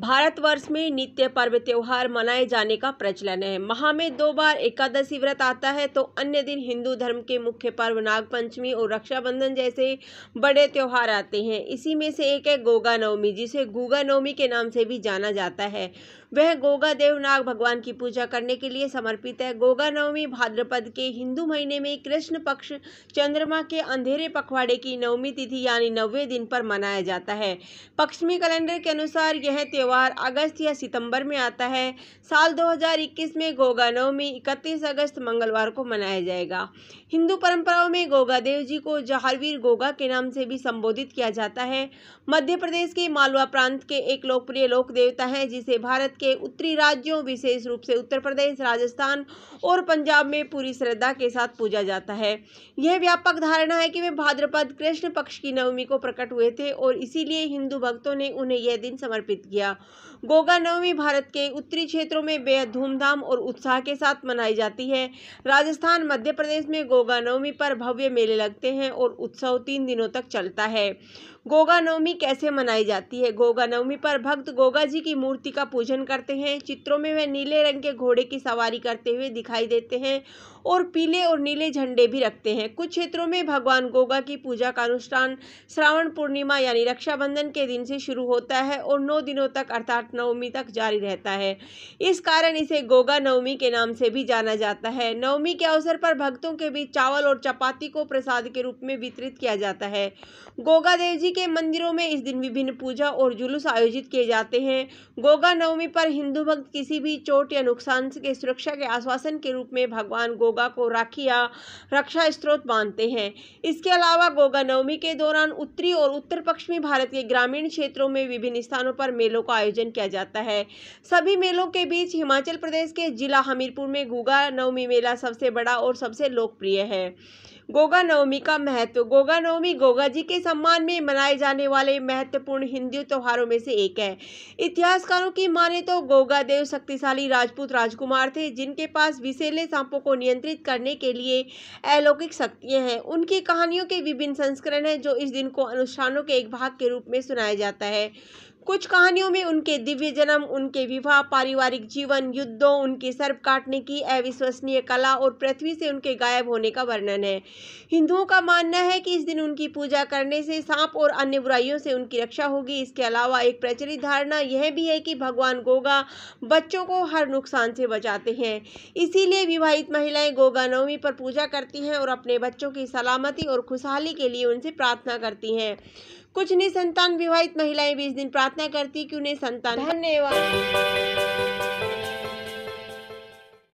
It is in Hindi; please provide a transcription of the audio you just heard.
भारतवर्ष में नित्य पर्व त्योहार मनाए जाने का प्रचलन है माह में दो बार एकादशी व्रत आता है तो अन्य दिन हिंदू धर्म के मुख्य पर्व नागपंचमी और रक्षाबंधन जैसे बड़े त्यौहार आते हैं इसी में से एक है गोगा नवमी जिसे गोगा नवमी के नाम से भी जाना जाता है वह गोगा देव नाग भगवान की पूजा करने के लिए समर्पित है गोगा नवमी भाद्रपद के हिंदू महीने में कृष्ण पक्ष चंद्रमा के अंधेरे पखवाड़े की नवमी तिथि यानी नवे दिन पर मनाया जाता है पश्चिमी कैलेंडर के अनुसार यह त्योहार त्यौहार अगस्त या सितंबर में आता है साल 2021 में गोगा नवमी इकतीस अगस्त मंगलवार को मनाया जाएगा हिंदू परंपराओं में गोगा देव जी को जहारवीर गोगा के नाम से भी संबोधित किया जाता है मध्य प्रदेश के मालवा प्रांत के एक लोकप्रिय लोक देवता हैं जिसे भारत के उत्तरी राज्यों विशेष रूप से उत्तर प्रदेश राजस्थान और पंजाब में पूरी श्रद्धा के साथ पूजा जाता है यह व्यापक धारणा है कि वे भाद्रपद कृष्ण पक्ष की नवमी को प्रकट हुए थे और इसीलिए हिंदू भक्तों ने उन्हें यह दिन समर्पित किया गया गोगा नवमी भारत के उत्तरी क्षेत्रों में बेहद धूमधाम और उत्साह के साथ मनाई जाती है राजस्थान मध्य प्रदेश में गोगा नवमी पर भव्य मेले लगते हैं और उत्सव तीन दिनों तक चलता है गोगा नवमी कैसे मनाई जाती है गोगा नवमी पर भक्त गोगा जी की मूर्ति का पूजन करते हैं चित्रों में वे नीले रंग के घोड़े की सवारी करते हुए दिखाई देते हैं और पीले और नीले झंडे भी रखते हैं कुछ क्षेत्रों में भगवान गोगा की पूजा का अनुष्ठान श्रावण पूर्णिमा यानी रक्षाबंधन के दिन से शुरू होता है और नौ दिनों तक अर्थात नवमी तक जारी रहता है इस कारण इसे गोगा नवमी के नाम से भी जाना जाता है नवमी के अवसर पर भक्तों के बीच चावल और चपाती को प्रसाद के रूप में वितरित किया जाता है गोगा देव जी के मंदिरों में इस दिन विभिन्न पूजा और जुलूस आयोजित किए जाते हैं गोगा नवमी पर हिंदू भक्त किसी भी चोट या नुकसान के सुरक्षा के आश्वासन के रूप में भगवान गोगा को राखी या रक्षा स्त्रोत बांधते हैं इसके अलावा गोगा नवमी के दौरान उत्तरी और उत्तर पश्चिमी भारत के ग्रामीण क्षेत्रों में विभिन्न स्थानों पर मेलों का आयोजन किया जाता है सभी मेलों के बीच हिमाचल प्रदेश के जिला हमीरपुर में गोगा नवमी मेला सबसे बड़ा और सबसे लोकप्रिय है गोगा नवमी का महत्व गोगा नवमी गोगा जी के सम्मान में मनाए जाने वाले महत्वपूर्ण हिंदू त्योहारों में से एक है इतिहासकारों की माने तो गोगा देव शक्तिशाली राजपूत राजकुमार थे जिनके पास विशेले सांपों को नियंत्रित करने के लिए अलौकिक शक्तियाँ हैं उनकी कहानियों के विभिन्न संस्करण हैं जो इस दिन को अनुष्ठानों के एक भाग के रूप में सुनाया जाता है कुछ कहानियों में उनके दिव्य जन्म उनके विवाह पारिवारिक जीवन युद्धों उनकी सर्प काटने की अविश्वसनीय कला और पृथ्वी से उनके गायब होने का वर्णन है हिंदुओं का मानना है कि इस दिन उनकी पूजा करने से सांप और अन्य बुराइयों से उनकी रक्षा होगी इसके अलावा एक प्रचलित धारणा यह भी है कि भगवान गोगा बच्चों को हर नुकसान से बचाते हैं इसीलिए विवाहित महिलाएं गोगा नवमी पर पूजा करती हैं और अपने बच्चों की सलामती और खुशहाली के लिए उनसे प्रार्थना करती हैं कुछ निसंतान विवाहित महिलाएं भी इस दिन प्रार्थना प्रार्थना करती कि उन्हें संतान धन्यवाद